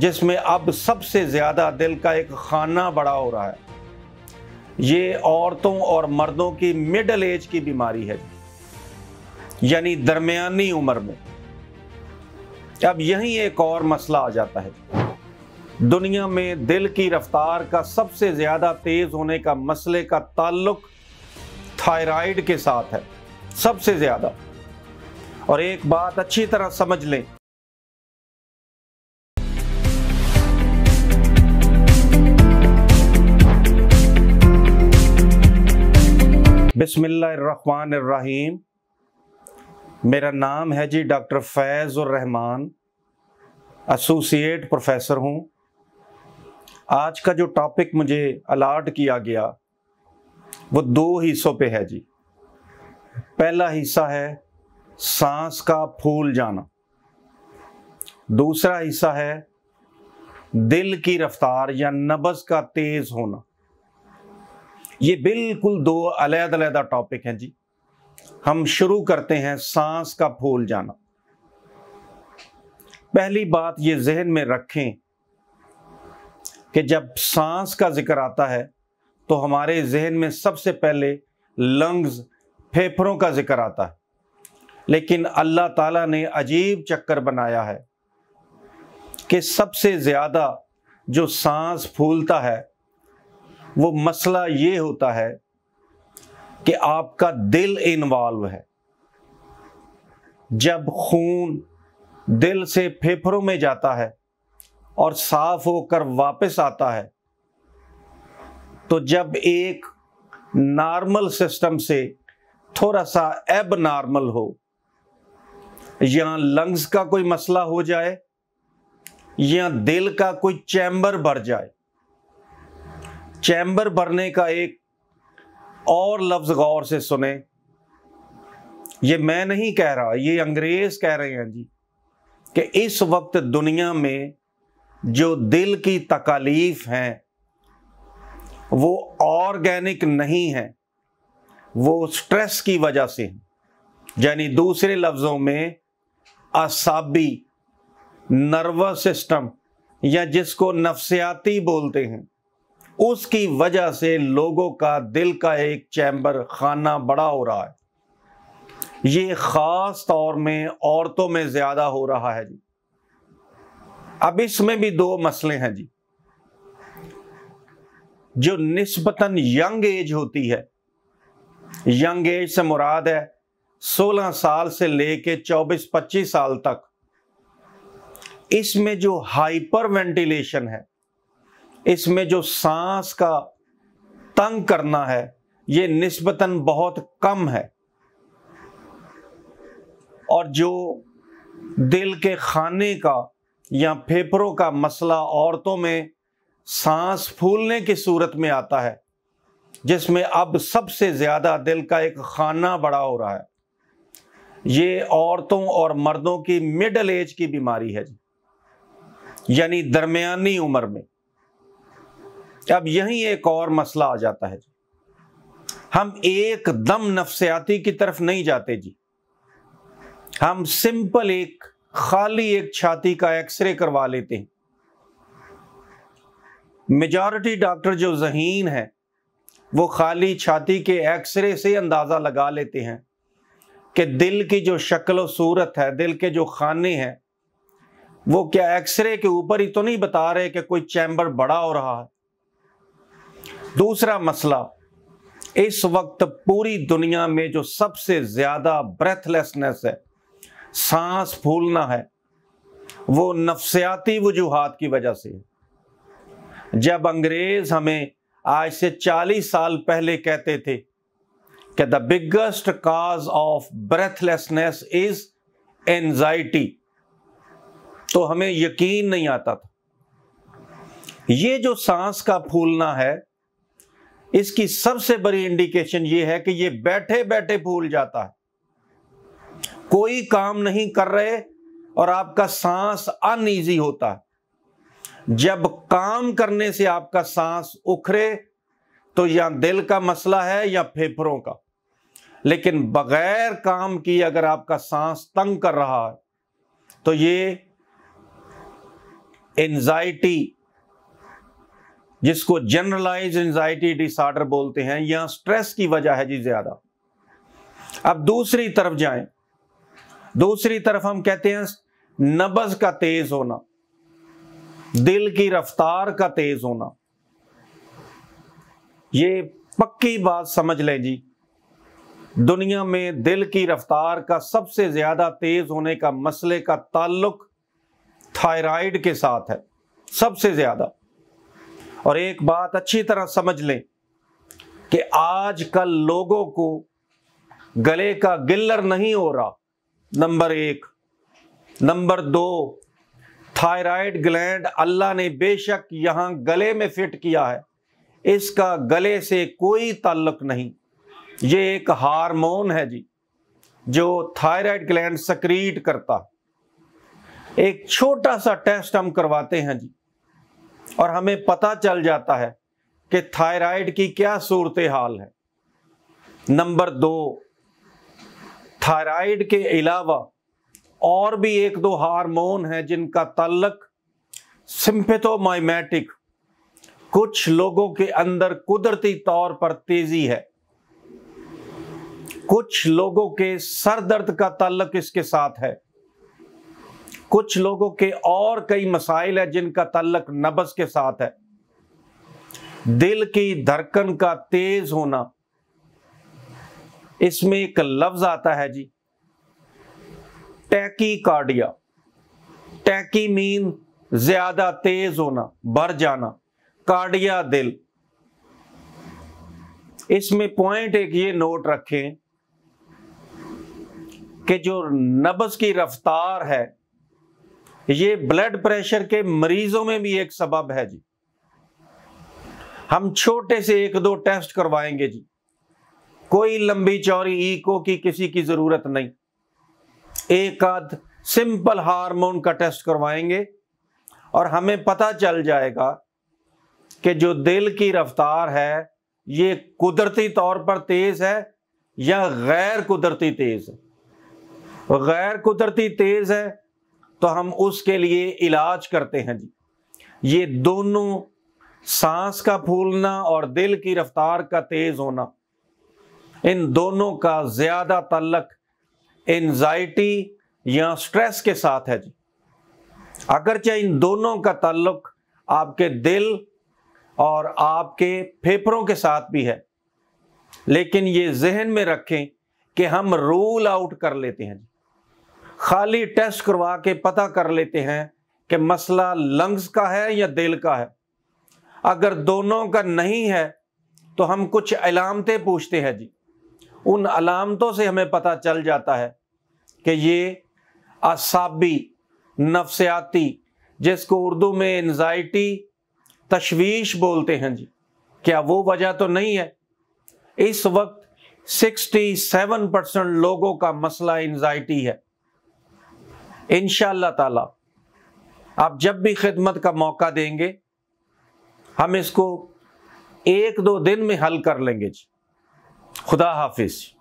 जिसमें अब सबसे ज़्यादा दिल का एक खाना बड़ा हो रहा है ये औरतों और मर्दों की मिडल एज की बीमारी है यानी दरमियानी उम्र में अब यही एक और मसला आ जाता है दुनिया में दिल की रफ्तार का सबसे ज़्यादा तेज़ होने का मसले का ताल्लुक थायराइड के साथ है सबसे ज़्यादा और एक बात अच्छी तरह समझ लें बिसमीम मेरा नाम है जी डॉक्टर फैज़ और रहमान एसोसिएट प्रोफेसर हूँ आज का जो टॉपिक मुझे अलाट किया गया वो दो हिस्सों पे है जी पहला हिस्सा है सांस का फूल जाना दूसरा हिस्सा है दिल की रफ्तार या नब्ज का तेज होना ये बिल्कुल दो अलग टॉपिक हैं जी हम शुरू करते हैं सांस का फूल जाना पहली बात ये जहन में रखें कि जब सांस का जिक्र आता है तो हमारे जहन में सबसे पहले लंग्स फेफड़ों का जिक्र आता है लेकिन अल्लाह ताला ने अजीब चक्कर बनाया है कि सबसे ज़्यादा जो सांस फूलता है वो मसला ये होता है कि आपका दिल इन्वॉल्व है जब खून दिल से फेफड़ों में जाता है और साफ होकर वापस आता है तो जब एक नॉर्मल सिस्टम से थोड़ा सा एब नॉर्मल हो या लंग्स का कोई मसला हो जाए या दिल का कोई चैम्बर भर जाए चैम्बर भरने का एक और लफ्ज गौर से सुने ये मैं नहीं कह रहा ये अंग्रेज कह रहे हैं जी कि इस वक्त दुनिया में जो दिल की तकालीफ हैं वो ऑर्गेनिक नहीं है वो स्ट्रेस की वजह से है यानी दूसरे लफ्ज़ों में असाबी नर्वस सिस्टम या जिसको नफसियाती बोलते हैं उसकी वजह से लोगों का दिल का एक चैम्बर खाना बड़ा हो रहा है ये खास तौर में औरतों में ज्यादा हो रहा है जी अब इसमें भी दो मसले हैं जी जो निस्बतन यंग एज होती है यंग एज से मुराद है 16 साल से लेके 24-25 साल तक इसमें जो हाइपर वेंटिलेशन है इसमें जो सांस का तंग करना है ये निस्बतन बहुत कम है और जो दिल के खाने का या फेफड़ों का मसला औरतों में सांस फूलने की सूरत में आता है जिसमें अब सबसे ज़्यादा दिल का एक खाना बड़ा हो रहा है ये औरतों और मर्दों की मिडल एज की बीमारी है यानी दरमियानी उम्र में अब यही एक और मसला आ जाता है हम एकदम नफ्सियाती की तरफ नहीं जाते जी हम सिंपल एक खाली एक छाती का एक्सरे करवा लेते हैं मेजॉरिटी डॉक्टर जो जहीन है वो खाली छाती के एक्सरे से अंदाज़ा लगा लेते हैं कि दिल की जो शक्ल सूरत है दिल के जो खाने हैं वो क्या एक्सरे के ऊपर ही तो नहीं बता रहे कि कोई चैम्बर बड़ा हो रहा है दूसरा मसला इस वक्त पूरी दुनिया में जो सबसे ज़्यादा ब्रेथलेसनेस है सांस फूलना है वो नफसियाती वजूहत की वजह से है जब अंग्रेज़ हमें आज से 40 साल पहले कहते थे कि the biggest cause of breathlessness is anxiety तो हमें यकीन नहीं आता था ये जो सांस का फूलना है इसकी सबसे बड़ी इंडिकेशन ये है कि ये बैठे बैठे भूल जाता है कोई काम नहीं कर रहे और आपका सांस अनईजी होता है जब काम करने से आपका सांस उखरे तो या दिल का मसला है या फेफड़ों का लेकिन बगैर काम की अगर आपका सांस तंग कर रहा है तो ये एंजाइटी जिसको जनरलाइज एंजाइटी डिसऑर्डर बोलते हैं या स्ट्रेस की वजह है जी ज्यादा अब दूसरी तरफ जाए दूसरी तरफ हम कहते हैं नबज का तेज होना दिल की रफ्तार का तेज होना ये पक्की बात समझ लें जी दुनिया में दिल की रफ्तार का सबसे ज्यादा तेज होने का मसले का ताल्लुक थायराइड के साथ है सबसे ज्यादा और एक बात अच्छी तरह समझ लें कि आज कल लोगों को गले का गिल्लर नहीं हो रहा नंबर एक नंबर दो थायराइड ग्लैंड अल्लाह ने बेशक यहां गले में फिट किया है इसका गले से कोई ताल्लुक नहीं ये एक हार्मोन है जी जो थायराइड ग्लैंड सक्रीट करता एक छोटा सा टेस्ट हम करवाते हैं जी और हमें पता चल जाता है कि थायराइड की क्या सूरत हाल है नंबर दो थायराइड के अलावा और भी एक दो हार्मोन हैं जिनका तल्लक सिंपेथोमाइमेटिक कुछ लोगों के अंदर कुदरती तौर पर तेजी है कुछ लोगों के सर दर्द का ताल्लक इसके साथ है कुछ लोगों के और कई मसाइल है जिनका तल्लक नबस के साथ है दिल की धड़कन का तेज होना इसमें एक लफ्ज आता है जी टैकी कार्डिया टैकी मीन ज्यादा तेज होना भर जाना कार्डिया दिल इसमें पॉइंट एक ये नोट रखें कि जो नब्ज की रफ्तार है ये ब्लड प्रेशर के मरीजों में भी एक सबब है जी हम छोटे से एक दो टेस्ट करवाएंगे जी कोई लंबी चौरी ईको की किसी की जरूरत नहीं एक आध सिंपल हार्मोन का टेस्ट करवाएंगे और हमें पता चल जाएगा कि जो दिल की रफ्तार है ये कुदरती तौर पर तेज है या गैर कुदरती तेज है गैर कुदरती तेज है तो हम उसके लिए इलाज करते हैं जी ये दोनों सांस का फूलना और दिल की रफ्तार का तेज होना इन दोनों का ज्यादा तल्लक एनजाइटी या स्ट्रेस के साथ है जी अगरचे इन दोनों का तल्लक आपके दिल और आपके फेफड़ों के साथ भी है लेकिन ये जहन में रखें कि हम रूल आउट कर लेते हैं जी खाली टेस्ट करवा के पता कर लेते हैं कि मसला लंग्स का है या दिल का है अगर दोनों का नहीं है तो हम कुछ अलामतें पूछते हैं जी उन अलामतों से हमें पता चल जाता है कि ये असाबी नफसियाती जिसको उर्दू में एनजाइटी तशवीश बोलते हैं जी क्या वो वजह तो नहीं है इस वक्त 67 परसेंट लोगों का मसला एनजाइटी है इन ताला आप जब भी खिदमत का मौका देंगे हम इसको एक दो दिन में हल कर लेंगे जी खुदा हाफिज़